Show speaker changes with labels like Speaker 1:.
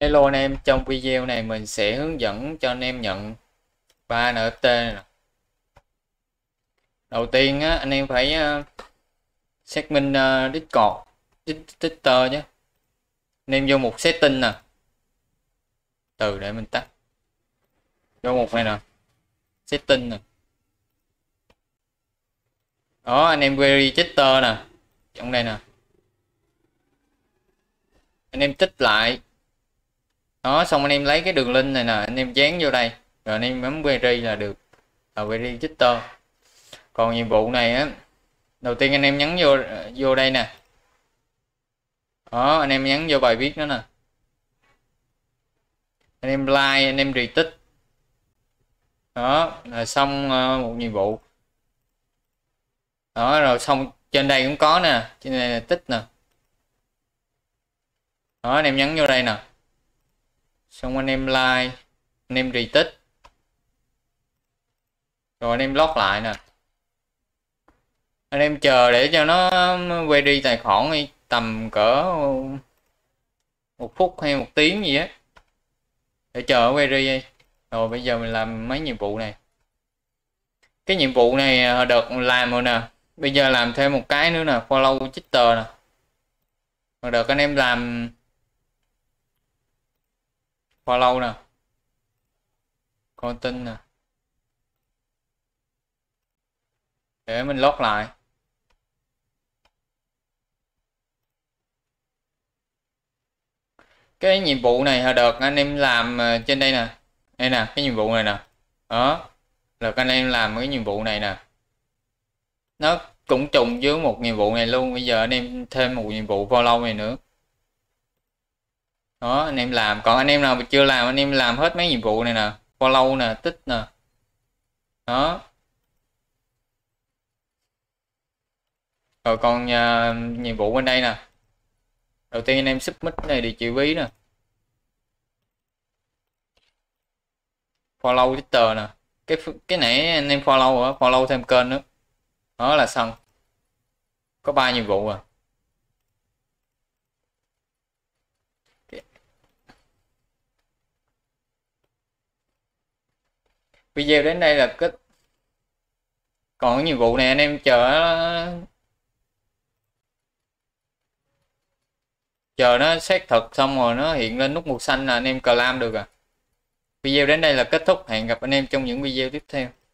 Speaker 1: Hello anh em, trong video này mình sẽ hướng dẫn cho anh em nhận 3 NFT này. Đầu tiên á, anh em phải ờ, xác minh ờ, Discord, Twitter nhé. Anh em vô mục setting nè. Từ để mình tắt. Vô mục này nè. Setting nè. Đó, anh em query Twitter nè. Trong đây nè. Anh em tích lại đó xong anh em lấy cái đường link này nè anh em dán vô đây rồi anh em bấm query là được à, query jitter còn nhiệm vụ này á đầu tiên anh em nhấn vô vô đây nè đó anh em nhấn vô bài viết đó nè anh em like anh em retweet đó là xong ờ, một nhiệm vụ đó rồi xong trên đây cũng có nè trên đây là tích nè đó anh em nhấn vô đây nè xong anh em like anh em retweet rồi anh em lót lại nè anh em chờ để cho nó quay đi tài khoản đi tầm cỡ một phút hay một tiếng gì á để chờ quay đi rồi bây giờ mình làm mấy nhiệm vụ này cái nhiệm vụ này à, đợt làm rồi nè bây giờ làm thêm một cái nữa nè follow twitter nè đợt anh em làm lâu nè con content nè để mình lót lại cái nhiệm vụ này hồi đợt anh em làm ờ, trên đây nè đây nè cái nhiệm vụ này nè đó là anh em làm cái nhiệm vụ này nè nó cũng trùng với một nhiệm vụ này luôn bây giờ anh em thêm một nhiệm vụ follow này nữa đó anh em làm còn anh em nào chưa làm anh em làm hết mấy nhiệm vụ này nè follow nè tích nè đó rồi còn uh, nhiệm vụ bên đây nè đầu tiên anh em submit này địa chịu ví nè follow twitter nè cái cái nãy anh em follow nữa follow thêm kênh nữa đó là xong có ba nhiệm vụ à video đến đây là kết còn nhiều vụ này anh em chờ chờ nó xác thực xong rồi nó hiện lên nút màu xanh là anh em cờ lam được à video đến đây là kết thúc hẹn gặp anh em trong những video tiếp theo